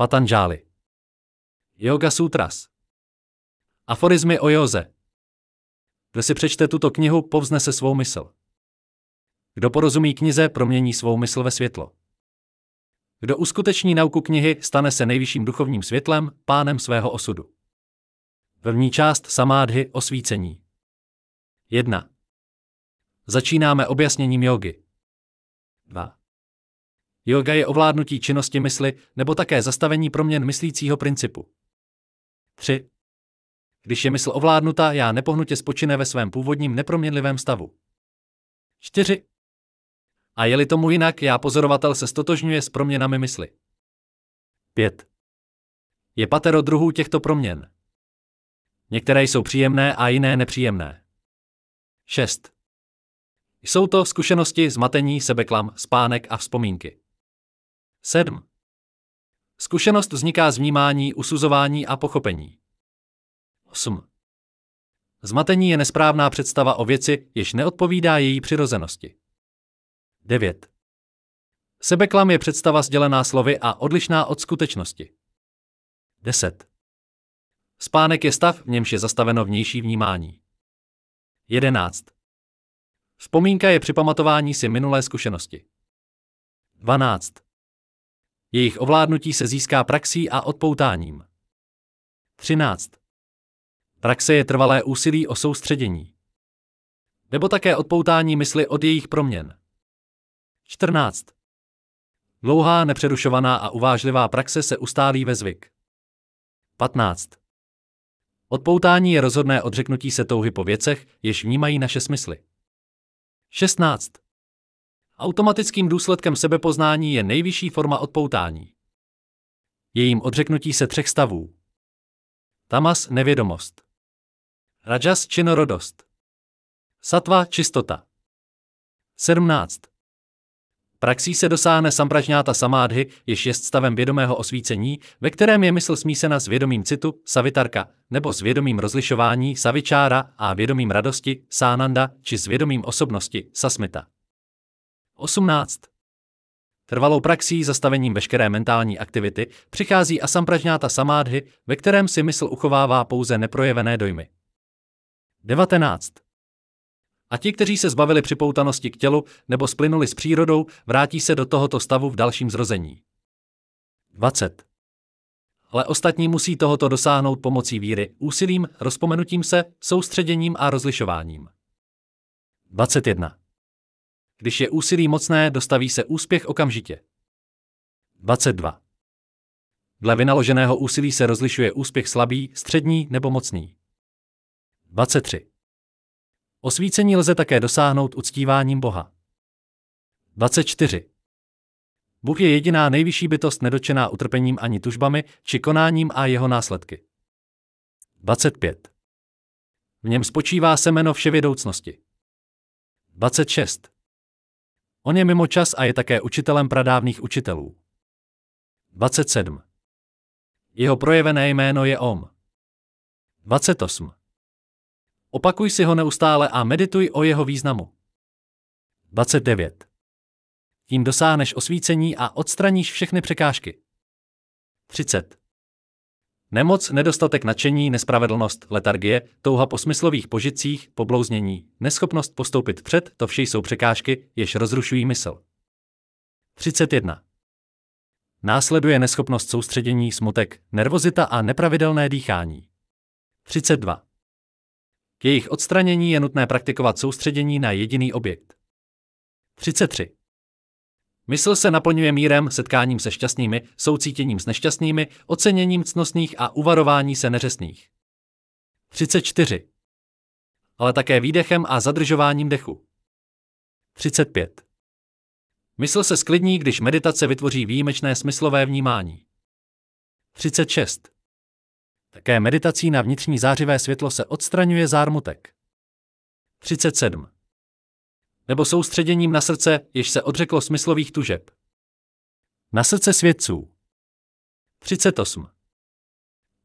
Patanžály. Yoga Sutras. Aforizmy o józe. Kdo si přečte tuto knihu, povznese svou mysl. Kdo porozumí knize, promění svou mysl ve světlo. Kdo uskuteční nauku knihy, stane se nejvyšším duchovním světlem, pánem svého osudu. První část samádhy osvícení. 1. Začínáme objasněním jogy. 2. Yoga je ovládnutí činnosti mysli nebo také zastavení proměn myslícího principu. 3. Když je mysl ovládnutá, já nepohnutě spočine ve svém původním neproměnlivém stavu. 4. A je-li tomu jinak, já pozorovatel se stotožňuje s proměnami mysli. 5. Je patero druhů těchto proměn. Některé jsou příjemné a jiné nepříjemné. 6. Jsou to zkušenosti, zmatení, sebeklam, spánek a vzpomínky. 7. Zkušenost vzniká z vnímání, usuzování a pochopení. 8. Zmatení je nesprávná představa o věci, jež neodpovídá její přirozenosti. 9. Sebeklam je představa sdělená slovy a odlišná od skutečnosti. 10. Spánek je stav, v němž je zastaveno vnější vnímání. 11. Vzpomínka je připamatování si minulé zkušenosti. 12. Jejich ovládnutí se získá praxí a odpoutáním. 13. Praxe je trvalé úsilí o soustředění. Nebo také odpoutání mysli od jejich proměn. 14. Dlouhá, nepřerušovaná a uvážlivá praxe se ustálí ve zvyk. 15. Odpoutání je rozhodné odřeknutí se touhy po věcech, jež vnímají naše smysly. 16. Automatickým důsledkem sebepoznání je nejvyšší forma odpoutání. Jejím odřeknutí se třech stavů. Tamas nevědomost. Rajas činorodost. Satva čistota. 17. Praxí se dosáhne sampražňáta samádhy, jež je stavem vědomého osvícení, ve kterém je mysl smísena s vědomím citu, savitarka, nebo s vědomím rozlišování, savičára a vědomím radosti, sánanda, či s vědomím osobnosti, sasmita. 18. Trvalou praxí zastavením veškeré mentální aktivity přichází asampražňáta samádhy, ve kterém si mysl uchovává pouze neprojevené dojmy. 19. A ti, kteří se zbavili připoutanosti k tělu nebo splynuli s přírodou, vrátí se do tohoto stavu v dalším zrození. 20. Ale ostatní musí tohoto dosáhnout pomocí víry, úsilím, rozpomenutím se, soustředěním a rozlišováním. 21. Když je úsilí mocné, dostaví se úspěch okamžitě. 22. Dle vynaloženého úsilí se rozlišuje úspěch slabý, střední nebo mocný. 23. Osvícení lze také dosáhnout uctíváním Boha. 24. Bůh je jediná nejvyšší bytost nedočená utrpením ani tužbami či konáním a jeho následky. 25. V něm spočívá semeno vševědoucnosti. 26. On je mimo čas a je také učitelem pradávných učitelů. 27. Jeho projevené jméno je Om. 28. Opakuj si ho neustále a medituj o jeho významu. 29. Tím dosáhneš osvícení a odstraníš všechny překážky. 30. Nemoc, nedostatek nadšení, nespravedlnost, letargie, touha po smyslových požitcích, poblouznění, neschopnost postoupit před, to vše jsou překážky, jež rozrušují mysl. 31. Následuje neschopnost soustředění, smutek, nervozita a nepravidelné dýchání. 32. K jejich odstranění je nutné praktikovat soustředění na jediný objekt. 33. Mysl se naplňuje mírem, setkáním se šťastnými, soucítěním s nešťastnými, oceněním cnostných a uvarování se neřesných. 34. Ale také výdechem a zadržováním dechu. 35. Mysl se sklidní, když meditace vytvoří výjimečné smyslové vnímání. 36. Také meditací na vnitřní zářivé světlo se odstraňuje zármutek. 37 nebo soustředěním na srdce, jež se odřeklo smyslových tužeb. Na srdce svědců. 38.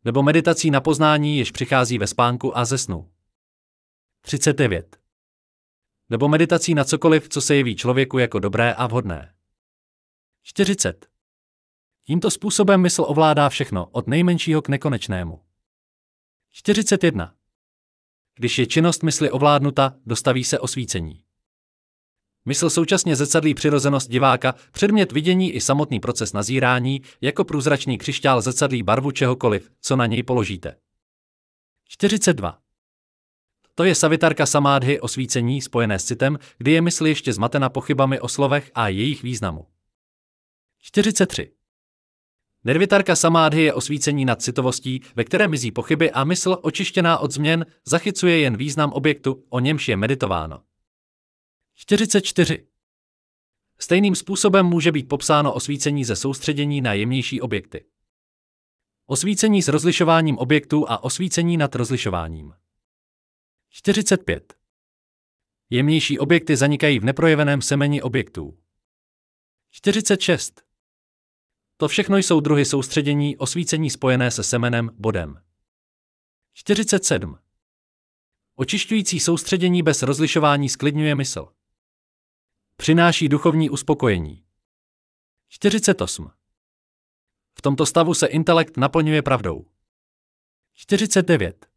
Nebo meditací na poznání, jež přichází ve spánku a ze snu. 39. Nebo meditací na cokoliv, co se jeví člověku jako dobré a vhodné. 40. Tímto způsobem mysl ovládá všechno, od nejmenšího k nekonečnému. 41. Když je činnost mysli ovládnuta, dostaví se osvícení. Mysl současně zrcadlí přirozenost diváka, předmět vidění i samotný proces nazírání, jako průzračný křišťál zrcadlí barvu čehokoliv, co na něj položíte. 42. To je savitarka samádhy osvícení spojené s citem, kdy je mysl ještě zmatena pochybami o slovech a jejich významu. 43. Nervitarka samádhy je osvícení nad citovostí, ve které mizí pochyby a mysl očištěná od změn zachycuje jen význam objektu, o němž je meditováno. 44. Stejným způsobem může být popsáno osvícení ze soustředění na jemnější objekty. Osvícení s rozlišováním objektů a osvícení nad rozlišováním. 45. Jemnější objekty zanikají v neprojeveném semeni objektů. 46. To všechno jsou druhy soustředění osvícení spojené se semenem, bodem. 47. Očišťující soustředění bez rozlišování sklidňuje mysl. Přináší duchovní uspokojení. 48. V tomto stavu se intelekt naplňuje pravdou. 49.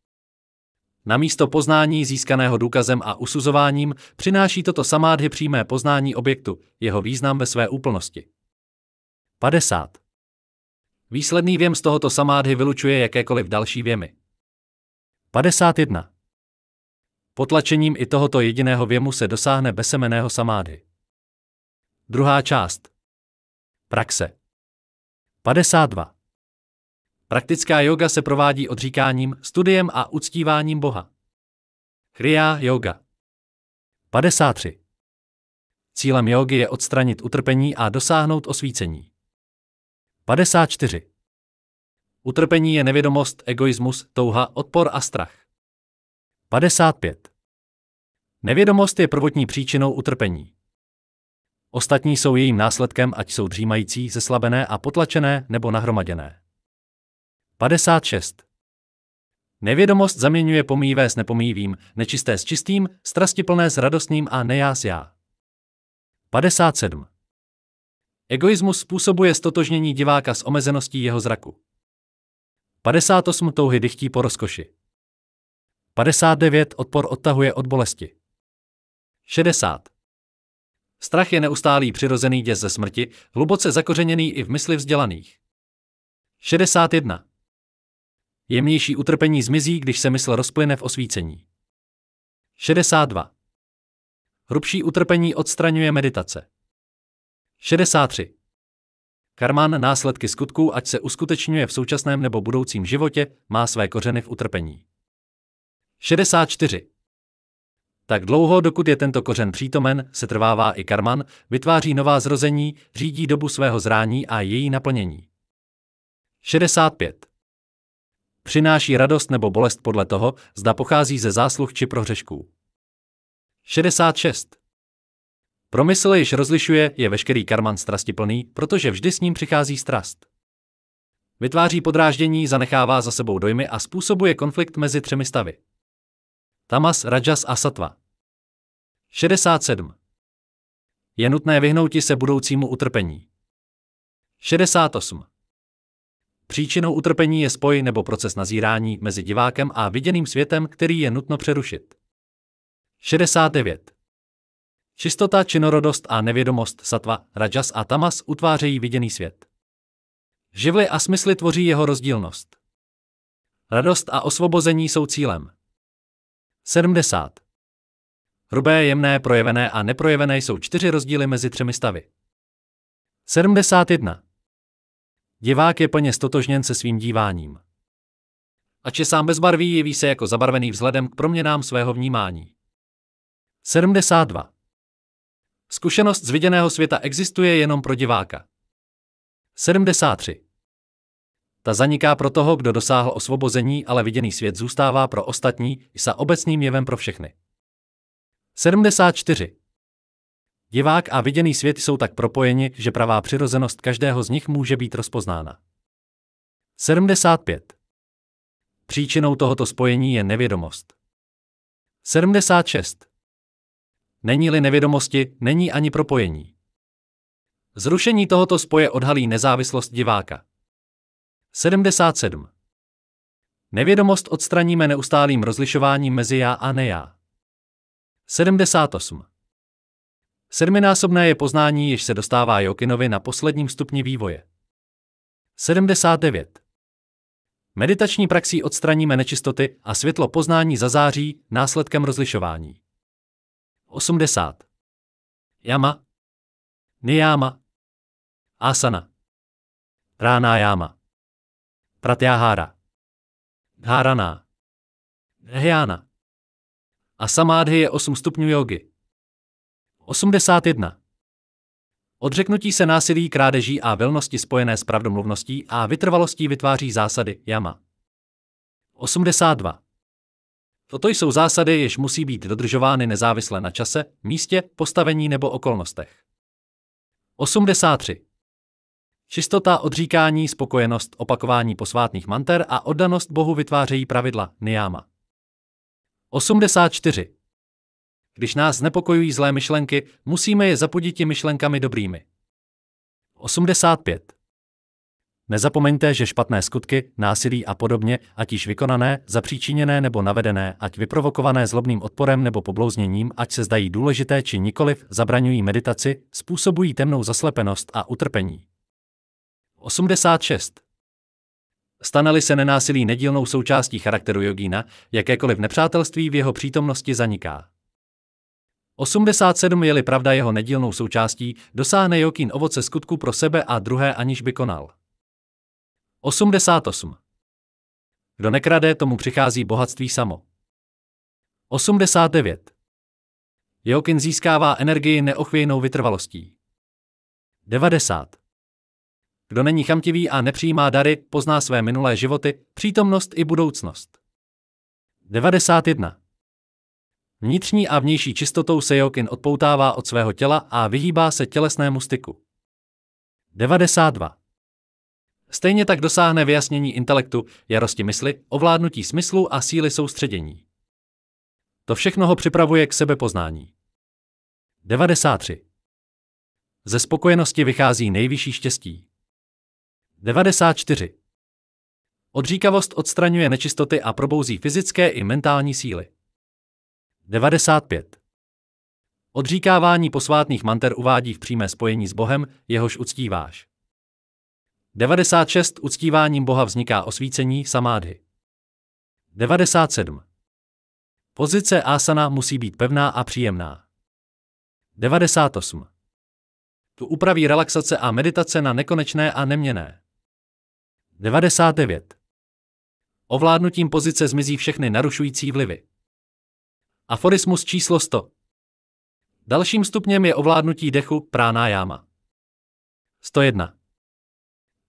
Na místo poznání získaného důkazem a usuzováním přináší toto samádhy přímé poznání objektu, jeho význam ve své úplnosti. 50. Výsledný věm z tohoto samádhy vylučuje jakékoliv další věmy. 51. Potlačením i tohoto jediného věmu se dosáhne besemeného samádhy. Druhá část. Praxe. 52. Praktická yoga se provádí odříkáním, studiem a uctíváním Boha. Kriya yoga. 53. Cílem jogy je odstranit utrpení a dosáhnout osvícení. 54. Utrpení je nevědomost, egoismus, touha, odpor a strach. 55. Nevědomost je prvotní příčinou utrpení. Ostatní jsou jejím následkem, ať jsou dřímající, zeslabené a potlačené nebo nahromaděné. 56. Nevědomost zaměňuje pomývé s nepomývým, nečisté s čistým, strastiplné s radostným a nejás já. 57. Egoismus způsobuje stotožnění diváka s omezeností jeho zraku. 58. Touhy dychtí po rozkoši. 59. Odpor odtahuje od bolesti. 60. Strach je neustálý přirozený děs ze smrti, hluboce zakořeněný i v mysli vzdělaných. 61. Jemnější utrpení zmizí, když se mysl rozplyne v osvícení. 62. Hrubší utrpení odstraňuje meditace. 63. Karmán následky skutků, ať se uskutečňuje v současném nebo budoucím životě, má své kořeny v utrpení. 64. Tak dlouho, dokud je tento kořen přítomen, se trvává i karman, vytváří nová zrození, řídí dobu svého zrání a její naplnění. 65. Přináší radost nebo bolest podle toho, zda pochází ze zásluh či prohřešků. 66. Promysl již rozlišuje, je veškerý karman strastiplný, protože vždy s ním přichází strast. Vytváří podráždění, zanechává za sebou dojmy a způsobuje konflikt mezi třemi stavy. Tamas, Rajas a Satva. 67. Je nutné vyhnouti se budoucímu utrpení. 68. Příčinou utrpení je spoj nebo proces nazírání mezi divákem a viděným světem, který je nutno přerušit. 69. Čistota, činorodost a nevědomost satva, rajas a tamas utvářejí viděný svět. Živly a smysly tvoří jeho rozdílnost. Radost a osvobození jsou cílem. 70. Hrubé, jemné, projevené a neprojevené jsou čtyři rozdíly mezi třemi stavy. 71. Divák je plně stotožněn se svým díváním. Ač je sám bezbarvý, jeví se jako zabarvený vzhledem k proměnám svého vnímání. 72. Zkušenost z viděného světa existuje jenom pro diváka. 73. Ta zaniká pro toho, kdo dosáhl osvobození, ale viděný svět zůstává pro ostatní i sa obecným jevem pro všechny. 74. Divák a viděný svět jsou tak propojeni, že pravá přirozenost každého z nich může být rozpoznána. 75. Příčinou tohoto spojení je nevědomost. 76. Není-li nevědomosti, není ani propojení. Zrušení tohoto spoje odhalí nezávislost diváka. 77. Nevědomost odstraníme neustálým rozlišováním mezi já a nejá. 78. Sedminásobné je poznání, jež se dostává Jokinovi na posledním stupni vývoje. 79. Meditační praxí odstraníme nečistoty a světlo poznání zazáří následkem rozlišování. 80. Jama, Niyama, Asana, Pranayama, Pratyahara, Dharana, Dhyana. A samádhy je 8 stupňů jogy. 81. Odřeknutí se násilí, krádeží a vilnosti spojené s pravdomluvností a vytrvalostí vytváří zásady jama. 82. Toto jsou zásady, jež musí být dodržovány nezávisle na čase, místě, postavení nebo okolnostech. 83. Čistota, odříkání, spokojenost, opakování posvátných manter a oddanost Bohu vytvářejí pravidla niyama. 84. Když nás znepokojují zlé myšlenky, musíme je zapodíti myšlenkami dobrými. 85. Nezapomeňte, že špatné skutky, násilí a podobně, ať již vykonané, zapříčiněné nebo navedené, ať vyprovokované zlobným odporem nebo poblouzněním, ať se zdají důležité či nikoliv, zabraňují meditaci, způsobují temnou zaslepenost a utrpení. 86. Stanali se nenásilí nedílnou součástí charakteru jogína, jakékoliv nepřátelství v jeho přítomnosti zaniká. 87 je-li pravda jeho nedílnou součástí, dosáhne jogín ovoce skutku pro sebe a druhé, aniž by konal. 88. Kdo nekrade, tomu přichází bohatství samo. 89. Jokin získává energii neochvějnou vytrvalostí. 90. Kdo není chamtivý a nepřijímá dary, pozná své minulé životy, přítomnost i budoucnost. 91. Vnitřní a vnější čistotou se Jokin odpoutává od svého těla a vyhýbá se tělesnému styku. 92. Stejně tak dosáhne vyjasnění intelektu, jarosti mysli, ovládnutí smyslu a síly soustředění. To všechno ho připravuje k sebepoznání. 93. Ze spokojenosti vychází nejvyšší štěstí. 94. Odříkavost odstraňuje nečistoty a probouzí fyzické i mentální síly. 95. Odříkávání posvátných manter uvádí v přímé spojení s Bohem, jehož uctíváš. 96. Uctíváním Boha vzniká osvícení samády. 97. Pozice asana musí být pevná a příjemná. 98. Tu upraví relaxace a meditace na nekonečné a neměné. 99. Ovládnutím pozice zmizí všechny narušující vlivy. Aforismus číslo 100. Dalším stupněm je ovládnutí dechu práná jáma. 101.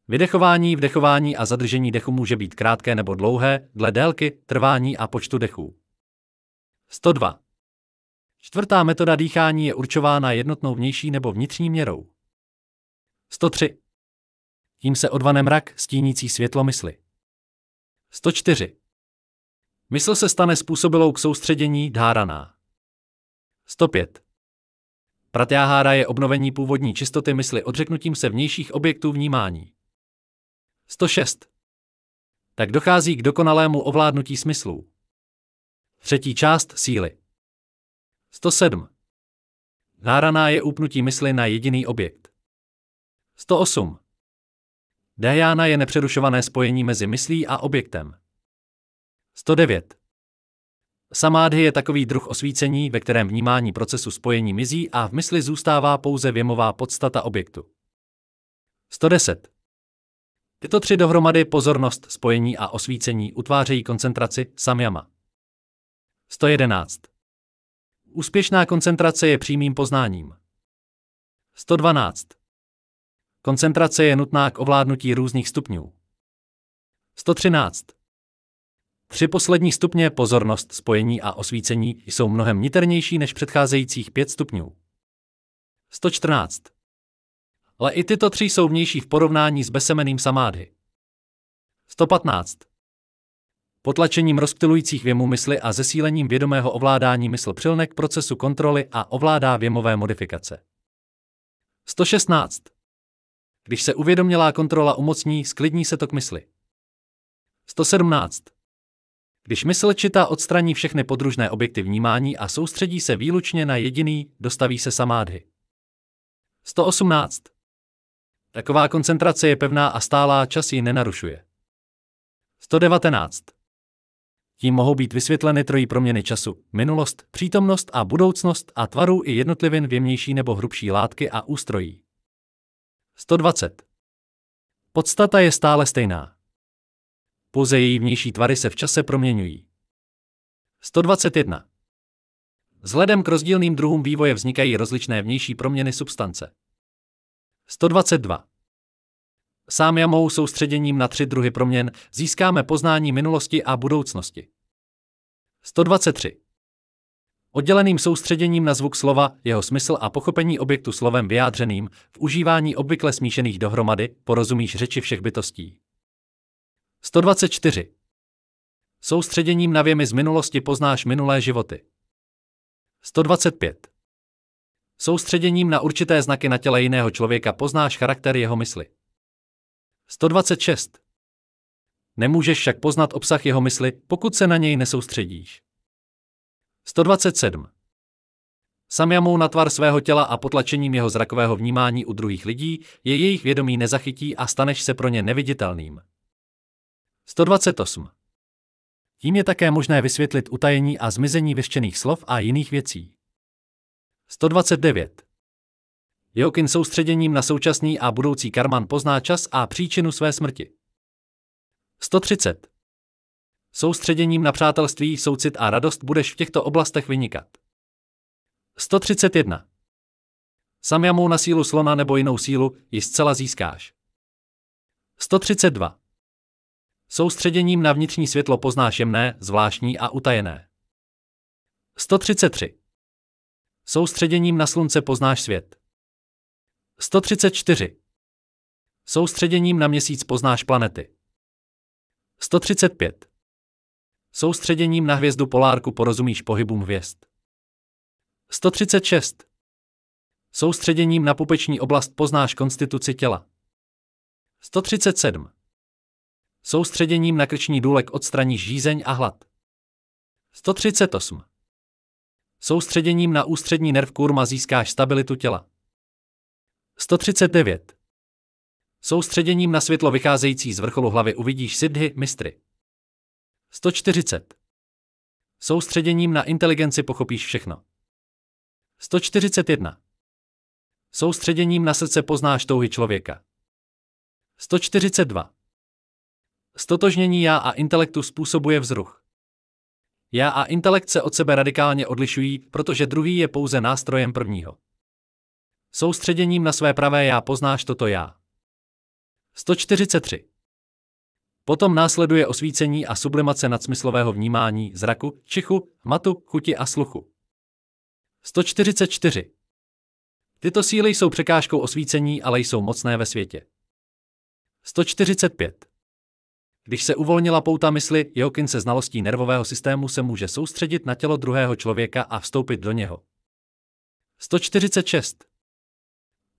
Vydechování, vdechování a zadržení dechu může být krátké nebo dlouhé, dle délky, trvání a počtu dechů. 102. Čtvrtá metoda dýchání je určována jednotnou vnější nebo vnitřní měrou. 103 tím se odvane mrak stínící světlo mysli. 104. Mysl se stane způsobilou k soustředění dháraná. 105. Pratyahára je obnovení původní čistoty mysli odřeknutím se vnějších objektů vnímání. 106. Tak dochází k dokonalému ovládnutí smyslů. Třetí část síly. 107. Dháraná je úpnutí mysli na jediný objekt. 108. Diana je nepřerušované spojení mezi myslí a objektem. 109. Samádhy je takový druh osvícení, ve kterém vnímání procesu spojení mizí a v mysli zůstává pouze věmová podstata objektu. 110. Tyto tři dohromady pozornost, spojení a osvícení utvářejí koncentraci samyama. 111. Úspěšná koncentrace je přímým poznáním. 112. Koncentrace je nutná k ovládnutí různých stupňů. 113. Tři poslední stupně pozornost, spojení a osvícení jsou mnohem niternější než předcházejících pět stupňů. 114. Ale i tyto tři jsou vnější v porovnání s besemeným samády. 115. Potlačením rozptilujících věmu mysli a zesílením vědomého ovládání mysl přilne k procesu kontroly a ovládá věmové modifikace. 116. Když se uvědomělá kontrola umocní, sklidní se tok mysli. 117. Když mysl čitá odstraní všechny podružné objekty vnímání a soustředí se výlučně na jediný, dostaví se samádhy. 118. Taková koncentrace je pevná a stálá, čas ji nenarušuje. 119. Tím mohou být vysvětleny trojí proměny času, minulost, přítomnost a budoucnost a tvarů i jednotlivin věmnější nebo hrubší látky a ústrojí. 120. Podstata je stále stejná. Pouze její vnější tvary se v čase proměňují. 121. Vzhledem k rozdílným druhům vývoje vznikají rozličné vnější proměny substance. 122. Sám jamou soustředěním na tři druhy proměn získáme poznání minulosti a budoucnosti. 123. Odděleným soustředěním na zvuk slova, jeho smysl a pochopení objektu slovem vyjádřeným v užívání obvykle smíšených dohromady porozumíš řeči všech bytostí. 124. Soustředěním na věmy z minulosti poznáš minulé životy. 125. Soustředěním na určité znaky na těle jiného člověka poznáš charakter jeho mysli. 126. Nemůžeš však poznat obsah jeho mysli, pokud se na něj nesoustředíš. 127. Samjamou na tvar svého těla a potlačením jeho zrakového vnímání u druhých lidí je jejich vědomí nezachytí a staneš se pro ně neviditelným. 128. Tím je také možné vysvětlit utajení a zmizení vyštěných slov a jiných věcí. 129. Jokin soustředěním na současný a budoucí karman pozná čas a příčinu své smrti. 130. Soustředěním na přátelství, soucit a radost budeš v těchto oblastech vynikat. 131. Samjamou na sílu slona nebo jinou sílu ji zcela získáš. 132. Soustředěním na vnitřní světlo poznáš jemné, zvláštní a utajené. 133. Soustředěním na slunce poznáš svět. 134. Soustředěním na měsíc poznáš planety. 135. Soustředěním na hvězdu Polárku porozumíš pohybům hvězd. 136. Soustředěním na pupeční oblast poznáš konstituci těla. 137. Soustředěním na krční důlek odstraníš žízeň a hlad. 138. Soustředěním na ústřední nerv kurma získáš stabilitu těla. 139. Soustředěním na světlo vycházející z vrcholu hlavy uvidíš sidhy, mistry. 140. Soustředěním na inteligenci pochopíš všechno. 141. Soustředěním na srdce poznáš touhy člověka. 142. Stotožnění já a intelektu způsobuje vzruch. Já a intelekt se od sebe radikálně odlišují, protože druhý je pouze nástrojem prvního. Soustředěním na své pravé já poznáš toto já. 143. Potom následuje osvícení a sublimace nadsmyslového vnímání, zraku, čichu, matu, chuti a sluchu. 144. Tyto síly jsou překážkou osvícení, ale jsou mocné ve světě. 145. Když se uvolnila pouta mysli, Jokin se znalostí nervového systému se může soustředit na tělo druhého člověka a vstoupit do něho. 146.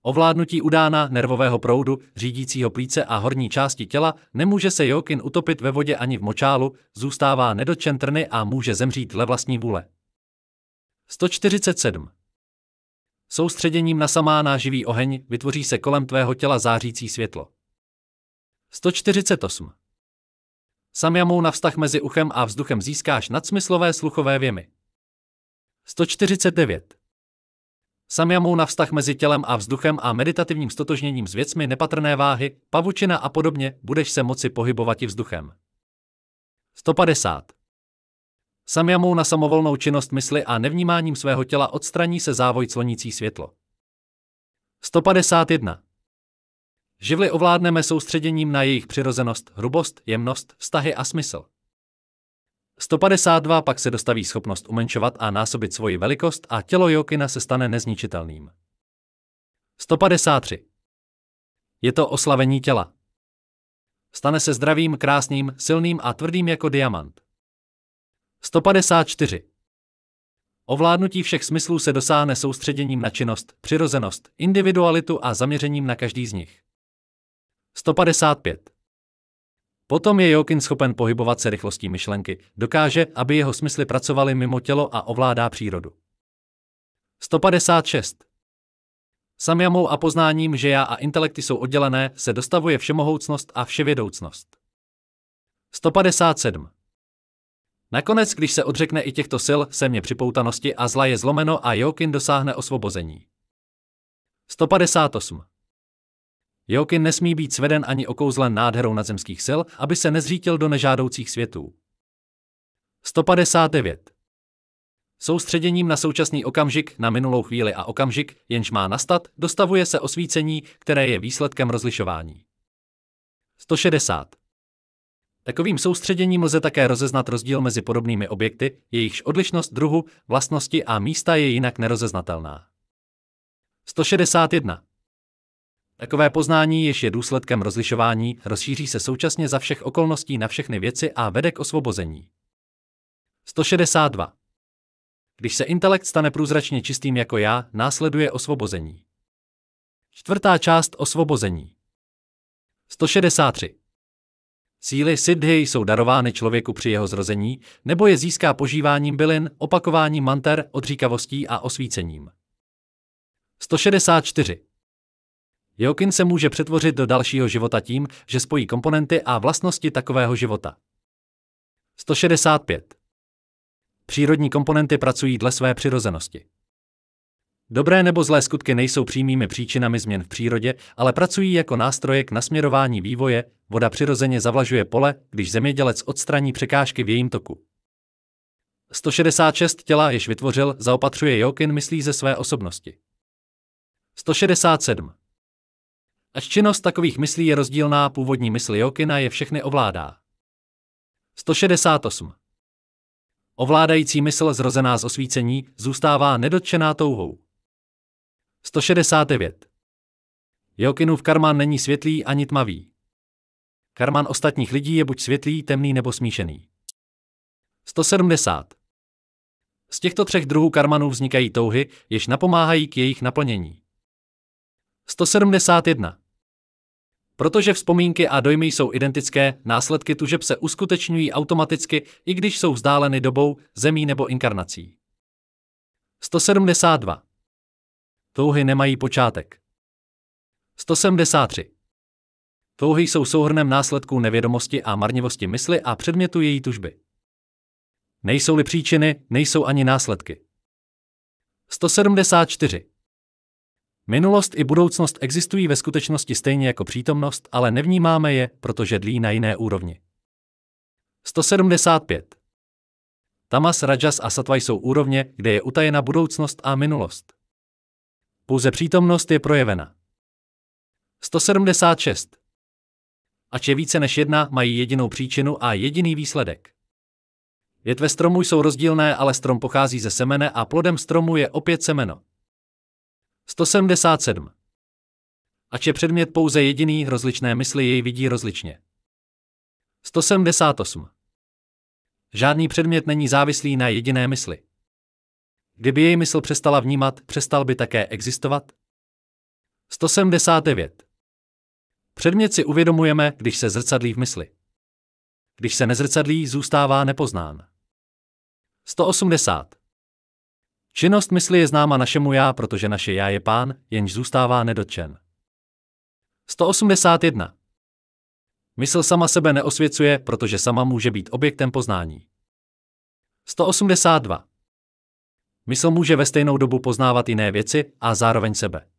Ovládnutí udána nervového proudu, řídícího plíce a horní části těla nemůže se Jokin utopit ve vodě ani v močálu, zůstává nedotčen trny a může zemřít dle vlastní vůle. 147. Soustředěním na samána živý oheň vytvoří se kolem tvého těla zářící světlo. 148. Samjamou na vztah mezi uchem a vzduchem získáš nadsmyslové sluchové věmy. 149 samyamou na vztah mezi tělem a vzduchem a meditativním stotožněním s věcmi nepatrné váhy, pavučina a podobně, budeš se moci pohybovat i vzduchem. 150. Samyamou na samovolnou činnost mysli a nevnímáním svého těla odstraní se závoj clonící světlo. 151. Živly ovládneme soustředěním na jejich přirozenost, hrubost, jemnost, vztahy a smysl. 152 pak se dostaví schopnost umenšovat a násobit svoji velikost a tělo Jokina se stane nezničitelným. 153. Je to oslavení těla. Stane se zdravým, krásným, silným a tvrdým jako diamant. 154. Ovládnutí všech smyslů se dosáhne soustředěním na činnost, přirozenost, individualitu a zaměřením na každý z nich. 155. Potom je Jokin schopen pohybovat se rychlostí myšlenky, dokáže, aby jeho smysly pracovaly mimo tělo a ovládá přírodu. 156. Samyamou a poznáním, že já a intelekty jsou oddělené, se dostavuje všemohoucnost a vševědoucnost. 157. Nakonec, když se odřekne i těchto sil, mě připoutanosti a zla je zlomeno a Jokin dosáhne osvobození. 158. Jeho nesmí být sveden ani okouzlen nádherou nadzemských sil, aby se nezřítil do nežádoucích světů. 159. Soustředěním na současný okamžik, na minulou chvíli a okamžik, jenž má nastat, dostavuje se osvícení, které je výsledkem rozlišování. 160. Takovým soustředěním lze také rozeznat rozdíl mezi podobnými objekty, jejichž odlišnost druhu, vlastnosti a místa je jinak nerozeznatelná. 161. Takové poznání, jež je důsledkem rozlišování, rozšíří se současně za všech okolností na všechny věci a vede k osvobození. 162. Když se intelekt stane průzračně čistým jako já, následuje osvobození. Čtvrtá část osvobození. 163. Síly siddhy jsou darovány člověku při jeho zrození, nebo je získá požíváním bylin, opakováním manter, odříkavostí a osvícením. 164. Jokin se může přetvořit do dalšího života tím, že spojí komponenty a vlastnosti takového života. 165. Přírodní komponenty pracují dle své přirozenosti. Dobré nebo zlé skutky nejsou přímými příčinami změn v přírodě, ale pracují jako nástroje k nasměrování vývoje, voda přirozeně zavlažuje pole, když zemědělec odstraní překážky v jejím toku. 166 těla, jež vytvořil, zaopatřuje Jokin myslí ze své osobnosti. 167. Ač činnost takových myslí je rozdílná, původní mysl Jokina je všechny ovládá. 168. Ovládající mysl zrozená z osvícení zůstává nedotčená touhou. 169. Jokinův karmán není světlý ani tmavý. Karmán ostatních lidí je buď světlý, temný nebo smíšený. 170. Z těchto třech druhů karmanů vznikají touhy, jež napomáhají k jejich naplnění. 171. Protože vzpomínky a dojmy jsou identické, následky tužeb se uskutečňují automaticky, i když jsou vzdáleny dobou, zemí nebo inkarnací. 172. Touhy nemají počátek. 173. Touhy jsou souhrnem následků nevědomosti a marnivosti mysli a předmětu její tužby. Nejsou-li příčiny, nejsou ani následky. 174. Minulost i budoucnost existují ve skutečnosti stejně jako přítomnost, ale nevnímáme je, protože dlí na jiné úrovni. 175. Tamas, Rajas a Satva jsou úrovně, kde je utajena budoucnost a minulost. Pouze přítomnost je projevena. 176. Ač je více než jedna, mají jedinou příčinu a jediný výsledek. Větve stromů jsou rozdílné, ale strom pochází ze semene a plodem stromu je opět semeno. 177. Ač je předmět pouze jediný, rozličné mysli jej vidí rozličně. 178. Žádný předmět není závislý na jediné mysli. Kdyby jej mysl přestala vnímat, přestal by také existovat? 179. Předmět si uvědomujeme, když se zrcadlí v mysli. Když se nezrcadlí, zůstává nepoznán. 180. Činnost mysli je známa našemu já, protože naše já je pán, jenž zůstává nedotčen. 181. Mysl sama sebe neosvěcuje, protože sama může být objektem poznání. 182. Mysl může ve stejnou dobu poznávat jiné věci a zároveň sebe.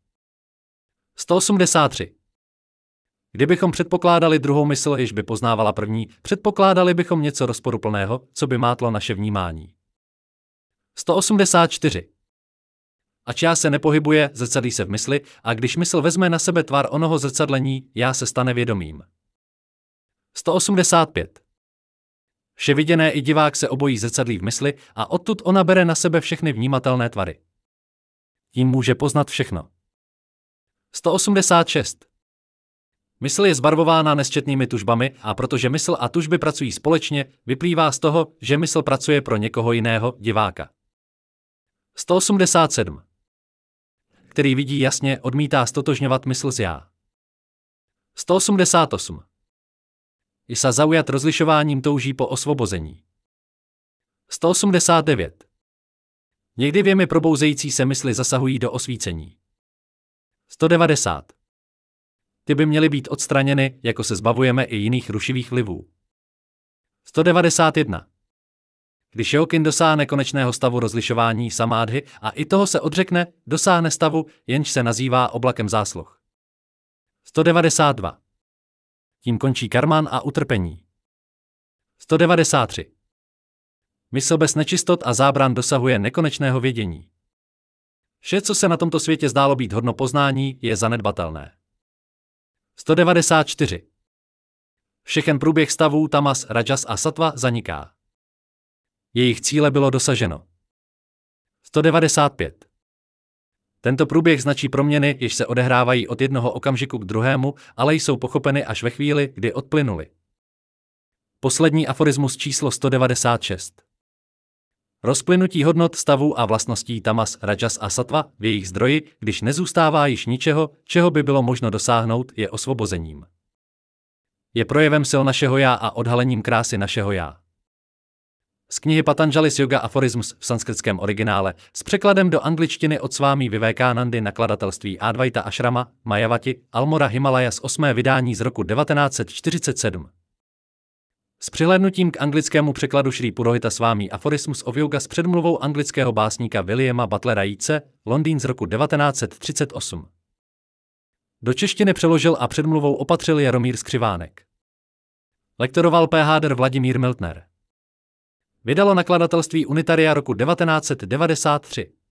183. Kdybychom předpokládali druhou mysl, jež by poznávala první, předpokládali bychom něco rozporuplného, co by mátlo naše vnímání. 184. Ač já se nepohybuje, zrcadlí se v mysli a když mysl vezme na sebe tvar onoho zrcadlení, já se stane vědomým. 185. Vše viděné i divák se obojí zrcadlí v mysli a odtud ona bere na sebe všechny vnímatelné tvary. Tím může poznat všechno. 186. Mysl je zbarvována nesčetnými tužbami a protože mysl a tužby pracují společně, vyplývá z toho, že mysl pracuje pro někoho jiného, diváka. 187. Který vidí jasně, odmítá stotožňovat mysl z já. 188. Isa zaujat rozlišováním touží po osvobození. 189. Někdy věmi probouzející se mysli zasahují do osvícení. 190. Ty by měly být odstraněny, jako se zbavujeme i jiných rušivých vlivů. 191. Když Jokin dosáhne konečného stavu rozlišování samádhy a i toho se odřekne, dosáhne stavu, jenž se nazývá oblakem zásluh. 192. Tím končí karman a utrpení. 193. Mysl bez nečistot a zábran dosahuje nekonečného vědění. Vše, co se na tomto světě zdálo být hodno poznání, je zanedbatelné. 194. Všechen průběh stavů tamas, rajas a satva zaniká. Jejich cíle bylo dosaženo. 195. Tento průběh značí proměny, jež se odehrávají od jednoho okamžiku k druhému, ale jsou pochopeny až ve chvíli, kdy odplynuli. Poslední aforismus číslo 196. Rozplynutí hodnot stavů a vlastností tamas, rajas a satva v jejich zdroji, když nezůstává již ničeho, čeho by bylo možno dosáhnout, je osvobozením. Je projevem sil našeho já a odhalením krásy našeho já z knihy Patanžalis Yoga Aforismus v sanskritském originále s překladem do angličtiny od svámí Vivekanandy nakladatelství Advaita Ashrama, Majavati, Almora Himalaya z 8. vydání z roku 1947. S přihlédnutím k anglickému překladu Šrý Purohita vámi Aforismus of Yoga s předmluvou anglického básníka Williama Butlera Jíce, Londýn z roku 1938. Do češtiny přeložil a předmluvou opatřil Jaromír Skřivánek. Lektoroval PHD Vladimír Miltner vydalo nakladatelství Unitaria roku 1993.